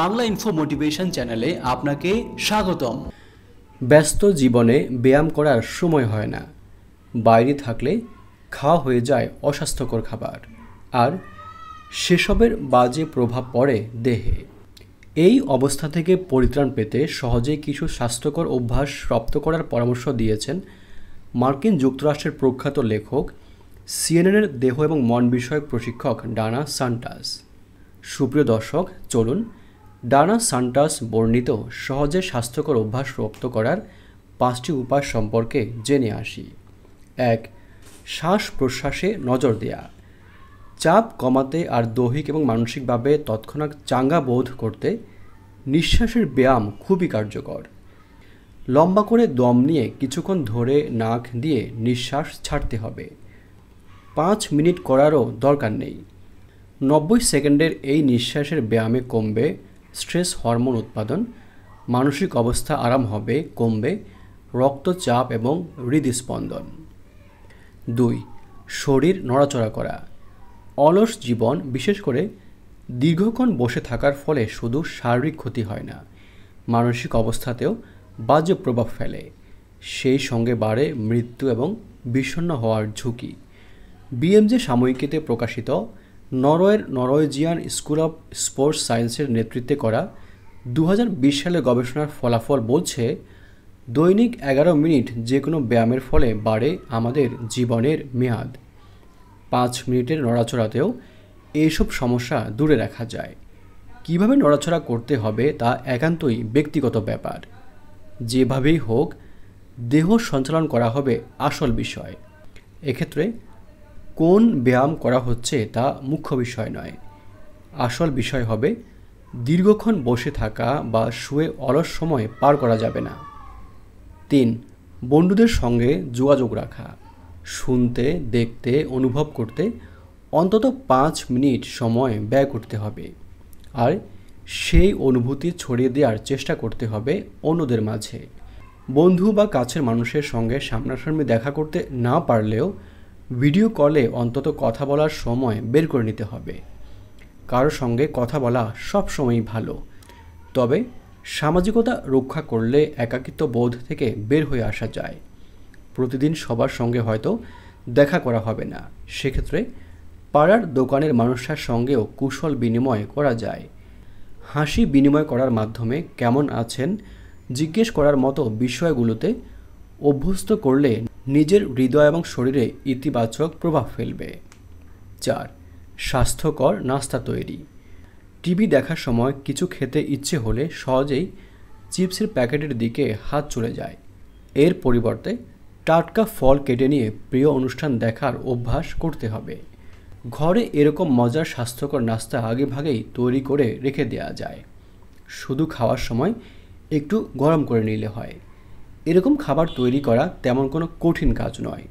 Bangla info motivation চ্যানেলে আপনাকে স্বাগতম ব্যস্ত জীবনে ব্যায়াম করার সময় হয় না বাইরে থাকলে খাওয়া হয়ে যায় অস্বাস্থ্যকর খাবার আর সেসবের বাজে প্রভাব পড়ে দেহে এই অবস্থা থেকে পরিত্রাণ পেতে সহজে কিছু স্বাস্থ্যকর অভ্যাস রপ্ত করার পরামর্শ দিয়েছেন মার্কিন যুক্তরাষ্ট্রের প্রখ্যাত লেখক সিএনএনের দেহ এবং মন বিষয়ক প্রশিক্ষক ডানা সান্টাস সুপ্রিয় দর্শক চলুন ডানা সান্টাস বর্ণিত সহজে স্বাস্থ্যকর অভ্যাস রপ্ত করার পাঁচটি উপায় সম্পর্কে জেনে আসি এক শ্বাস প্রশ্বাসে নজর দেয়া চাপ কমাতে আর দৈহিক এবং মানসিকভাবে তৎক্ষণাৎ চাঙ্গা বোধ করতে নিঃশ্বাসের ব্যায়াম খুবই কার্যকর লম্বা করে দম নিয়ে কিছুক্ষণ ধরে নাক দিয়ে নিঃশ্বাস ছাড়তে হবে পাঁচ মিনিট করারও দরকার নেই নব্বই সেকেন্ডের এই নিঃশ্বাসের ব্যায়ামে কমবে স্ট্রেস হরমোন উৎপাদন মানসিক অবস্থা আরাম হবে কমবে রক্তচাপ এবং হৃদস্পন্দন দুই শরীর নড়াচড়া করা অলস জীবন বিশেষ করে দীর্ঘক্ষণ বসে থাকার ফলে শুধু শারীরিক ক্ষতি হয় না মানসিক অবস্থাতেও বাজে প্রভাব ফেলে সেই সঙ্গে বাড়ে মৃত্যু এবং বিষণ্ণ হওয়ার ঝুঁকি বিএমজে সাময়িকীতে প্রকাশিত নরওয়ের নরওয়েজিয়ান স্কুল অফ স্পোর্টস সায়েন্সের নেতৃত্বে করা দু সালে গবেষণার ফলাফল বলছে দৈনিক এগারো মিনিট যে কোনো ব্যায়ামের ফলে বাড়ে আমাদের জীবনের মেয়াদ পাঁচ মিনিটের নড়াচড়াতেও এইসব সমস্যা দূরে রাখা যায় কিভাবে নড়াচড়া করতে হবে তা একান্তই ব্যক্তিগত ব্যাপার যেভাবেই হোক দেহ সঞ্চালন করা হবে আসল বিষয় এক্ষেত্রে কোন ব্যায়াম করা হচ্ছে তা মুখ্য বিষয় নয় আসল বিষয় হবে দীর্ঘক্ষণ বসে থাকা বা শুয়ে অলস সময় পার করা যাবে না তিন বন্ধুদের সঙ্গে যোগাযোগ রাখা শুনতে দেখতে অনুভব করতে অন্তত পাঁচ মিনিট সময় ব্যয় করতে হবে আর সেই অনুভূতি ছড়িয়ে দেওয়ার চেষ্টা করতে হবে অন্যদের মাঝে বন্ধু বা কাছের মানুষের সঙ্গে সামনাসামনি দেখা করতে না পারলেও ভিডিও কলে অন্তত কথা বলার সময় বের করে নিতে হবে কারোর সঙ্গে কথা বলা সবসময়ই ভালো তবে সামাজিকতা রক্ষা করলে একাকিত্ব বোধ থেকে বের হয়ে আসা যায় প্রতিদিন সবার সঙ্গে হয়তো দেখা করা হবে না সেক্ষেত্রে পাড়ার দোকানের মানুষের সঙ্গেও কুশল বিনিময় করা যায় হাসি বিনিময় করার মাধ্যমে কেমন আছেন জিজ্ঞেস করার মতো বিষয়গুলোতে অভ্যস্ত করলে নিজের হৃদয় এবং শরীরে ইতিবাচক প্রভাব ফেলবে চার স্বাস্থ্যকর নাস্তা তৈরি টিভি দেখার সময় কিছু খেতে ইচ্ছে হলে সহজেই চিপসের প্যাকেটের দিকে হাত চলে যায় এর পরিবর্তে টাটকা ফল কেটে নিয়ে প্রিয় অনুষ্ঠান দেখার অভ্যাস করতে হবে ঘরে এরকম মজার স্বাস্থ্যকর নাস্তা আগেভাগেই তৈরি করে রেখে দেওয়া যায় শুধু খাওয়ার সময় একটু গরম করে নিলে হয় এরকম খাবার তৈরি করা তেমন কোনো কঠিন কাজ নয়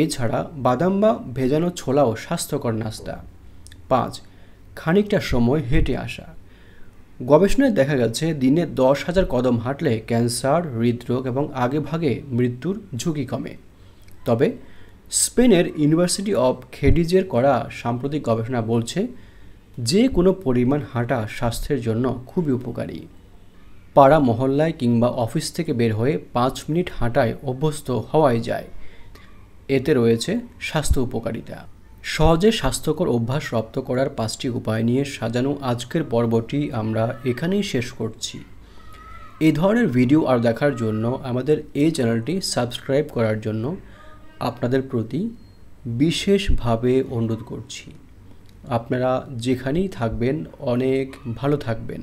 এছাড়া বাদাম বা ভেজানো ছোলাও স্বাস্থ্যকর নাস্তা পাঁচ খানিকটা সময় হেঁটে আসা গবেষণায় দেখা গেছে দিনে দশ হাজার কদম হাঁটলে ক্যান্সার হৃদরোগ এবং আগেভাগে মৃত্যুর ঝুঁকি কমে তবে স্পেনের ইউনিভার্সিটি অব খেডিজের করা সাম্প্রতিক গবেষণা বলছে যে কোনো পরিমাণ হাঁটা স্বাস্থ্যের জন্য খুবই উপকারী পাড়া মহল্লায় কিংবা অফিস থেকে বের হয়ে পাঁচ মিনিট হাঁটায় অভ্যস্ত হওয়াই যায় এতে রয়েছে স্বাস্থ্য উপকারিতা সহজে স্বাস্থ্যকর অভ্যাস রপ্ত করার পাঁচটি উপায় নিয়ে সাজানো আজকের পর্বটি আমরা এখানেই শেষ করছি এই ধরনের ভিডিও আর দেখার জন্য আমাদের এই চ্যানেলটি সাবস্ক্রাইব করার জন্য আপনাদের প্রতি বিশেষভাবে অনুরোধ করছি আপনারা যেখানেই থাকবেন অনেক ভালো থাকবেন